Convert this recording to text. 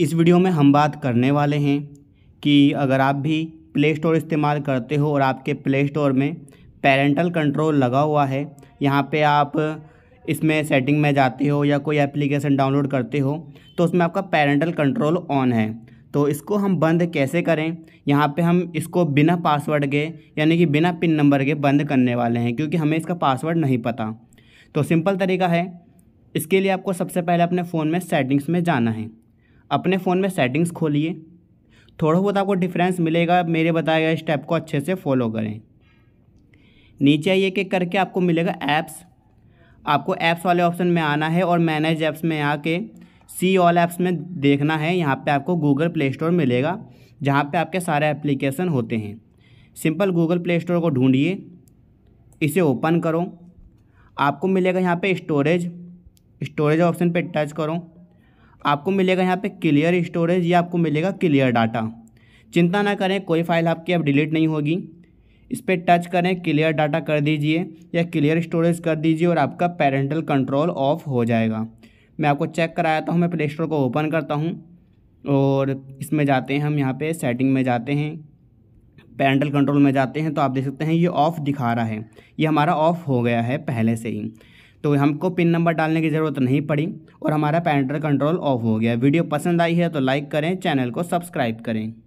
इस वीडियो में हम बात करने वाले हैं कि अगर आप भी प्ले स्टोर इस्तेमाल करते हो और आपके प्ले स्टोर में पेरेंटल कंट्रोल लगा हुआ है यहाँ पे आप इसमें सेटिंग में जाते हो या कोई एप्लीकेशन डाउनलोड करते हो तो उसमें आपका पेरेंटल कंट्रोल ऑन है तो इसको हम बंद कैसे करें यहाँ पे हम इसको बिना पासवर्ड के यानी कि बिना पिन नंबर के बंद करने वाले हैं क्योंकि हमें इसका पासवर्ड नहीं पता तो सिंपल तरीका है इसके लिए आपको सबसे पहले अपने फ़ोन में सेटिंग्स में जाना है अपने फ़ोन में सेटिंग्स खोलिए थोड़ा बहुत आपको डिफरेंस मिलेगा मेरे बताए गए स्टेप को अच्छे से फॉलो करें नीचे ये कि करके आपको मिलेगा ऐप्स आपको ऐप्स वाले ऑप्शन में आना है और मैनेज ऐप्स में आके सी ऑल ऐप्स में देखना है यहाँ पे आपको गूगल प्ले स्टोर मिलेगा जहाँ पे आपके सारे एप्लीकेशन होते हैं सिंपल गूगल प्ले स्टोर को ढूंढिए इसे ओपन करो आपको मिलेगा यहाँ पे स्टोरेज स्टोरेज ऑप्शन पे टच करो आपको मिलेगा यहाँ पे क्लियर स्टोरेज या आपको मिलेगा क्लियर डाटा चिंता ना करें कोई फाइल आपकी अब डिलीट नहीं होगी इस पर टच करें क्लियर डाटा कर दीजिए या क्लियर स्टोरेज कर दीजिए और आपका पेरेंटल कंट्रोल ऑफ हो जाएगा मैं आपको चेक कराता हूँ मैं प्ले स्टोर को ओपन करता हूँ और इसमें जाते हैं हम यहाँ पे सेटिंग में जाते हैं पेरेंटल कंट्रोल में जाते हैं तो आप देख सकते हैं ये ऑफ़ दिखा रहा है ये हमारा ऑफ़ हो गया है पहले से ही तो हमको पिन नंबर डालने की ज़रूरत नहीं पड़ी और हमारा पैरेंटर कंट्रोल ऑफ हो गया वीडियो पसंद आई है तो लाइक करें चैनल को सब्सक्राइब करें